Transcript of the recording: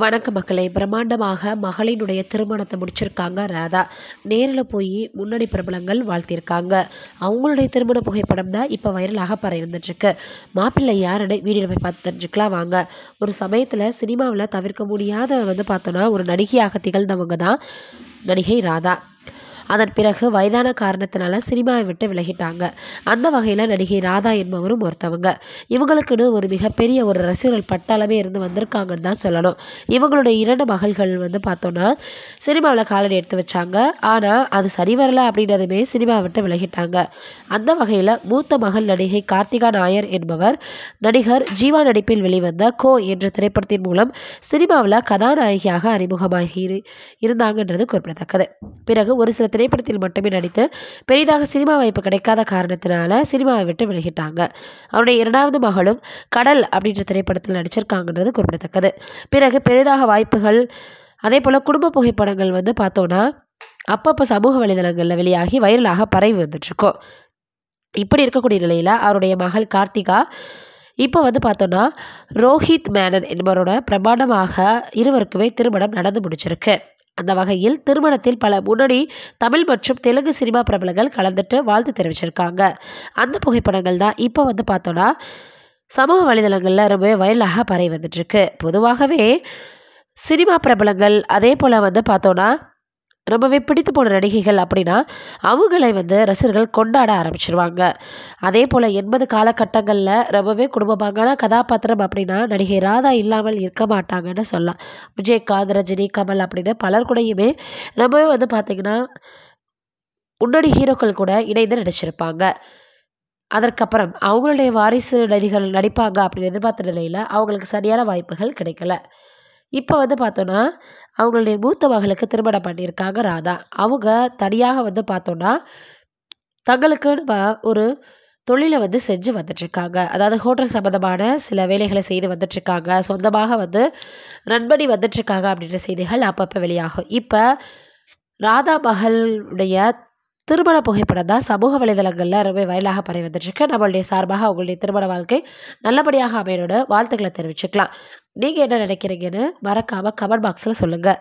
வணக்க மக்களை பிரம்மாண்டமாக மகளினுடைய திருமணத்தை முடிச்சிருக்காங்க ராதா நேரில் போய் முன்னணி பிரபலங்கள் வாழ்த்தியிருக்காங்க அவங்களுடைய திருமண புகைப்படம் தான் இப்போ வைரலாக பரவிருந்துட்டுருக்கு மாப்பிள்ளை யாருன்னு வீடியோ போய் பார்த்து தெரிஞ்சுக்கலாம் வாங்க ஒரு சமயத்தில் சினிமாவில் தவிர்க்க முடியாத வந்து பார்த்தோன்னா ஒரு நடிகையாக திகழ்ந்தவங்க தான் நடிகை ராதா அதன் பிறகு வயதான காரணத்தினால சினிமாவை விட்டு விலகிட்டாங்க அந்த வகையில் நடிகை ராதா என்பவரும் ஒருத்தவங்க இவங்களுக்குன்னு ஒரு மிகப்பெரிய ஒரு ரசிகர்கள் பட்டாளமே இருந்து வந்திருக்காங்கன்னு தான் சொல்லணும் இவங்களுடைய இரண்டு மகள்கள் வந்து பார்த்தோன்னா சினிமாவில் காலடி எடுத்து வச்சாங்க ஆனால் அது சரி வரல அப்படின்றதுமே சினிமாவை விட்டு விலகிட்டாங்க அந்த வகையில் மூத்த மகள் நடிகை கார்த்திகா நாயர் என்பவர் நடிகர் ஜீவா நடிப்பில் வெளிவந்த கோ என்ற திரைப்படத்தின் மூலம் சினிமாவில் கதாநாயகியாக அறிமுகமாகி இருந்தாங்கன்றது குறிப்பிடத்தக்கது பிறகு ஒரு சில திரை திரைப்படத்தில் மட்டுமே நடித்து பெரிதாக சினிமா வாய்ப்பு கிடைக்காத காரணத்தினால சினிமாவை விட்டு விலகிட்டாங்க அவருடைய இரண்டாவது மகளும் கடல் அப்படின்ற திரைப்படத்தில் நடிச்சிருக்காங்கன்றது குறிப்பிடத்தக்கது பிறகு பெரிதாக வாய்ப்புகள் அதே போல் குடும்ப புகைப்படங்கள் வந்து பார்த்தோன்னா அப்பப்போ சமூக வலைதளங்களில் வெளியாகி வைரலாக பரவி வந்துட்டுருக்கோம் இப்படி இருக்கக்கூடிய நிலையில் அவருடைய மகள் கார்த்திகா இப்போ வந்து பார்த்தோன்னா ரோஹித் மேனன் என்பவரோட பிரமாண்டமாக இருவருக்குமே திருமணம் நடந்து முடிச்சிருக்கு அந்த வகையில் திருமணத்தில் பல முன்னணி தமிழ் மற்றும் தெலுங்கு சினிமா பிரபலங்கள் கலந்துட்டு வாழ்த்து தெரிவிச்சிருக்காங்க அந்த புகைப்படங்கள் தான் இப்போ வந்து பார்த்தோன்னா சமூக வலைதளங்களில் ரொம்பவே வயலாக பரவி வந்துட்டுருக்கு பொதுவாகவே சினிமா பிரபலங்கள் அதே போல் வந்து பார்த்தோன்னா ரொம்பவே பிடித்து போன நடிகைகள் அப்படின்னா அவங்களை வந்து ரசிகர்கள் கொண்டாட ஆரம்பிச்சிருவாங்க அதே போல் எண்பது காலகட்டங்களில் ரொம்பவே குடும்பமான கதாபாத்திரம் அப்படின்னா நடிகை ராதா இல்லாமல் இருக்க மாட்டாங்கன்னு சொல்லலாம் விஜயகாந்த் ரஜினி கமல் அப்படின்னு பலர் கூடயுமே ரொம்பவே வந்து பார்த்திங்கன்னா முன்னணி ஹீரோக்கள் கூட இணைந்து நடிச்சிருப்பாங்க அதற்கப்புறம் அவங்களுடைய வாரிசு நடிகர்கள் நடிப்பாங்க அப்படின்னு எதிர்பார்த்த நிலையில் அவங்களுக்கு சரியான வாய்ப்புகள் கிடைக்கல இப்போ வந்து பார்த்தோன்னா அவங்களுடைய மூத்த மகளுக்கு திருமணம் பண்ணியிருக்காங்க ராதா அவங்க தனியாக வந்து பார்த்தோன்னா தங்களுக்குன்னு ஒரு தொழிலை வந்து செஞ்சு வந்துட்டுருக்காங்க அதாவது ஹோட்டல் சம்மந்தமான சில வேலைகளை செய்து வந்துட்டுருக்காங்க சொந்தமாக வந்து ரன் பண்ணி அப்படின்ற செய்திகள் அப்பப்போ வெளியாகும் இப்போ ராதா மகளுடைய திருமண புகைப்படம் தான் சமூக வலைதளங்களில் ரொம்ப வைரலாக வந்துட்டுருக்கு நம்மளுடைய சார்பாக உங்களுடைய திருமண வாழ்க்கை நல்லபடியாக அமையனோட வாழ்த்துக்களை தெரிவிச்சுக்கலாம் நீங்கள் என்ன நினைக்கிறீங்கன்னு மறக்காமல் கமெண்ட் பாக்ஸில் சொல்லுங்கள்